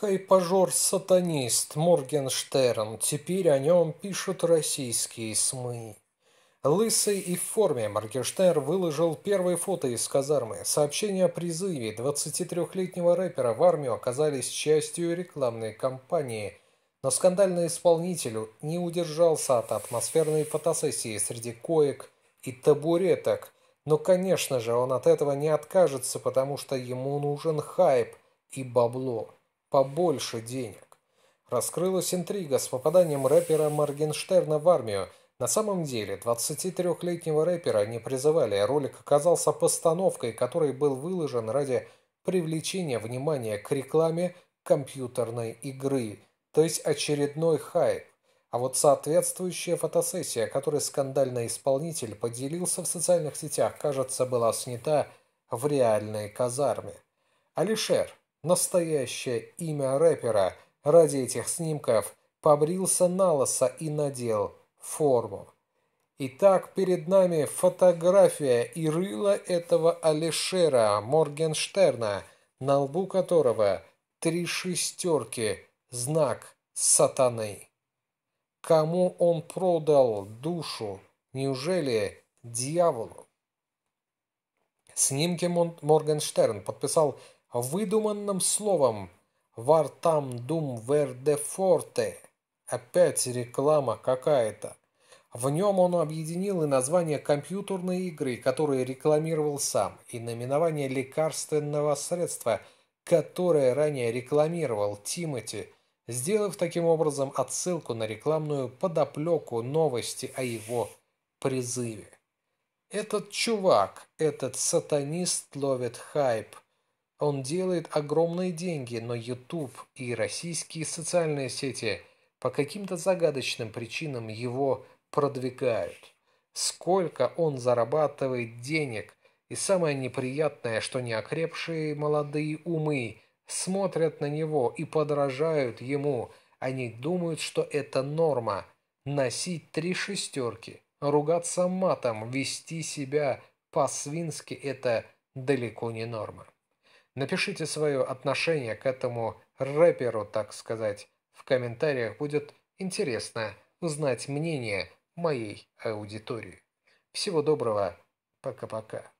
Хайпажор-сатанист Моргенштерн, теперь о нем пишут российские СМИ. Лысый и в форме Моргенштерн выложил первые фото из казармы. Сообщения о призыве 23-летнего рэпера в армию оказались частью рекламной кампании, но скандальный исполнитель не удержался от атмосферной фотосессии среди коек и табуреток. Но, конечно же, он от этого не откажется, потому что ему нужен хайп и бабло побольше денег. Раскрылась интрига с попаданием рэпера Моргенштерна в армию. На самом деле, 23-летнего рэпера не призывали, а ролик оказался постановкой, который был выложен ради привлечения внимания к рекламе компьютерной игры, то есть очередной хайп. А вот соответствующая фотосессия, которой скандальный исполнитель поделился в социальных сетях, кажется, была снята в реальной казарме. Алишер, настоящее имя рэпера, ради этих снимков побрился на лосо и надел форму. Итак, перед нами фотография и рыло этого Алишера Моргенштерна, на лбу которого три шестерки, знак сатаны. Кому он продал душу? Неужели дьяволу? Снимки Моргенштерн подписал выдуманным словом «Вартам дум верде форте». Опять реклама какая-то. В нем он объединил и название компьютерной игры, которую рекламировал сам, и наименование лекарственного средства, которое ранее рекламировал Тимати, сделав таким образом отсылку на рекламную подоплеку новости о его призыве. Этот чувак, этот сатанист ловит хайп – он делает огромные деньги, но YouTube и российские социальные сети по каким-то загадочным причинам его продвигают. Сколько он зарабатывает денег, и самое неприятное, что неокрепшие молодые умы смотрят на него и подражают ему. Они думают, что это норма – носить три шестерки, ругаться матом, вести себя по-свински – это далеко не норма. Напишите свое отношение к этому рэперу, так сказать. В комментариях будет интересно узнать мнение моей аудитории. Всего доброго. Пока-пока.